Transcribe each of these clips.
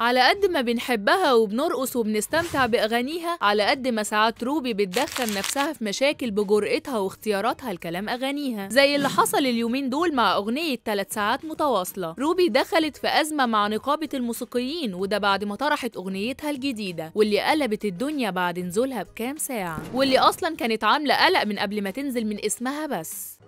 على قد ما بنحبها وبنرقص وبنستمتع بأغانيها على قد ما ساعات روبي بتدخل نفسها في مشاكل بجرأتها واختياراتها لكلام أغانيها زي اللي حصل اليومين دول مع أغنية 3 ساعات متواصلة روبي دخلت في أزمة مع نقابة الموسيقيين وده بعد ما طرحت أغنيتها الجديدة واللي قلبت الدنيا بعد نزولها بكام ساعة واللي أصلا كانت عاملة قلق من قبل ما تنزل من اسمها بس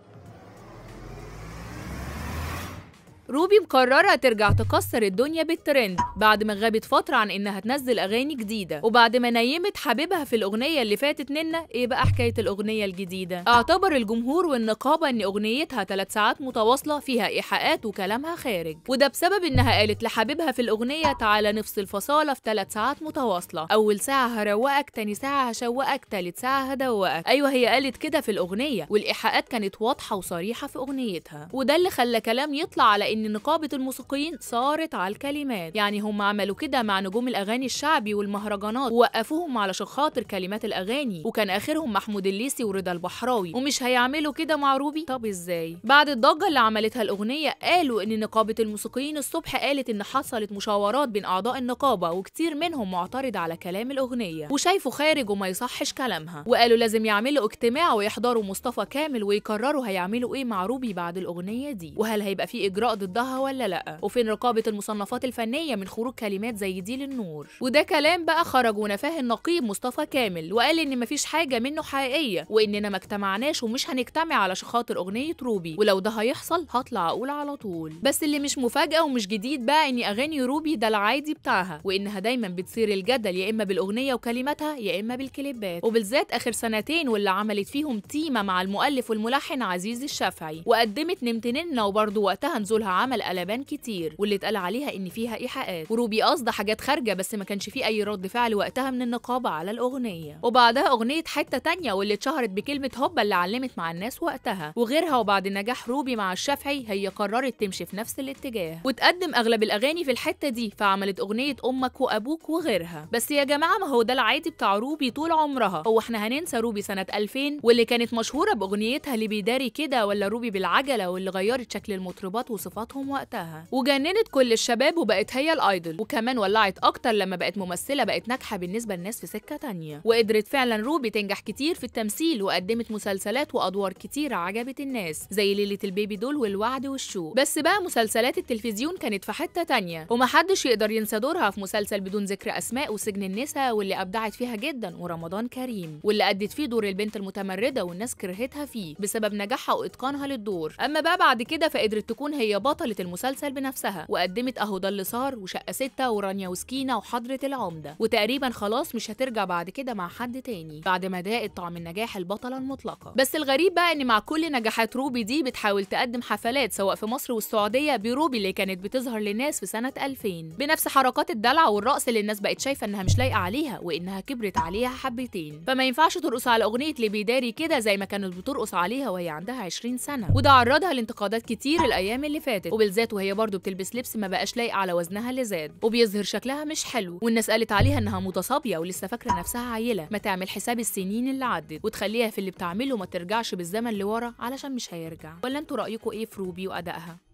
روبي مقررة ترجع تكسر الدنيا بالترند بعد ما غابت فترة عن إنها تنزل أغاني جديدة وبعد ما نيمت حبيبها في الأغنية اللي فاتت ننا إيه بقى حكاية الأغنية الجديدة؟ اعتبر الجمهور والنقابة إن أغنيتها ثلاث ساعات متواصلة فيها إيحاءات وكلامها خارج وده بسبب إنها قالت لحبيبها في الأغنية تعالى نفصل فصالة في ثلاث ساعات متواصلة أول ساعة هروقك تاني ساعة هشوقك تالت ساعة هدوقك أيوه هي قالت كده في الأغنية والإيحاءات كانت واضحة وصريحة في أغنيتها وده اللي خلى كلام يطلع على لأن نقابة الموسيقيين صارت على الكلمات يعني هم عملوا كده مع نجوم الأغاني الشعبي والمهرجانات ووقفوهم علشان خاطر كلمات الأغاني وكان آخرهم محمود الليسي ورضا البحراوي ومش هيعملوا كده مع روبي طب إزاي بعد الضجة اللي عملتها الأغنية قالوا إن نقابة الموسيقيين الصبح قالت إن حصلت مشاورات بين أعضاء النقابة وكتير منهم معترض على كلام الأغنية وشايفه خارج وما يصحش كلامها وقالوا لازم يعملوا اجتماع ويحضروا مصطفى كامل ويقرروا هيعملوا إيه مع روبي بعد الأغنية دي وهل هيبقى في إجراء ضد ضدها ولا لا آه. وفين رقابه المصنفات الفنيه من خروج كلمات زي دي للنور وده كلام بقى خرج ونفاه النقيب مصطفى كامل وقال ان مفيش حاجه منه حقيقيه واننا ما اجتمعناش ومش هنجتمع علشان خاطر اغنيه روبي ولو ده هيحصل هطلع اقول على طول بس اللي مش مفاجاه ومش جديد بقى ان اغاني روبي ده العادي بتاعها وانها دايما بتصير الجدل يا اما بالاغنيه وكلماتها يا اما بالكليبات وبالذات اخر سنتين واللي عملت فيهم تيمه مع المؤلف والملحن عزيز الشافعي وقدمت نمتننا وبرضه وقتها نزولها عمل قلبان كتير واللي اتقال عليها ان فيها ايحاءات وروبي قصده حاجات خارجه بس ما كانش فيه اي رد فعل وقتها من النقابه على الاغنيه وبعدها اغنيه حته تانية واللي اتشهرت بكلمه هوبا اللي علمت مع الناس وقتها وغيرها وبعد نجاح روبي مع الشافعي هي قررت تمشي في نفس الاتجاه وتقدم اغلب الاغاني في الحته دي فعملت اغنيه امك وابوك وغيرها بس يا جماعه ما هو ده العادي بتاع روبي طول عمرها هو احنا هننسى روبي سنه 2000 واللي كانت مشهوره باغنيتها اللي بيداري كده ولا روبي بالعجله واللي غيرت شكل المطربات وصفات صنعتهم وقتها وجننت كل الشباب وبقت هي الايدول وكمان ولعت اكتر لما بقت ممثله بقت ناجحه بالنسبه للناس في سكه تانية وقدرت فعلا روبي تنجح كتير في التمثيل وقدمت مسلسلات وادوار كتير عجبت الناس زي ليله البيبي دول والوعد والشوق بس بقى مسلسلات التلفزيون كانت في حته تانية ومحدش يقدر ينسى دورها في مسلسل بدون ذكر اسماء وسجن النساء واللي ابدعت فيها جدا ورمضان كريم واللي ادت فيه دور البنت المتمرده والناس كرهتها فيه بسبب نجاحها واتقانها للدور اما بقى بعد كده فقدرت تكون هي بطل بطلة المسلسل بنفسها وقدمت أهو ده اللي صار وشقة ستة ورانيا وسكينة وحضرة العمدة وتقريبا خلاص مش هترجع بعد كده مع حد تاني بعد ما ضاقت طعم النجاح البطلة المطلقة بس الغريب بقى إن مع كل نجاحات روبي دي بتحاول تقدم حفلات سواء في مصر والسعودية بروبي اللي كانت بتظهر للناس في سنة 2000 بنفس حركات الدلع والرقص اللي الناس بقت شايفة إنها مش لايقة عليها وإنها كبرت عليها حبتين فما ينفعش ترقص على أغنية لبيداري كده زي ما كانت بترقص عليها وهي عندها 20 سنة وده عرضها لانتقادات كتير الأيام اللي فاتت فاتت وبالذات وهي برضه بتلبس لبس ما بقاش لايق على وزنها اللي زاد وبيظهر شكلها مش حلو والناس قالت عليها انها متصابيه ولسه فاكره نفسها عيله ما تعمل حساب السنين اللي عدت وتخليها في اللي بتعمله ما ترجعش بالزمن لورا علشان مش هيرجع ولا انتوا رايكم ايه في روبي وادائها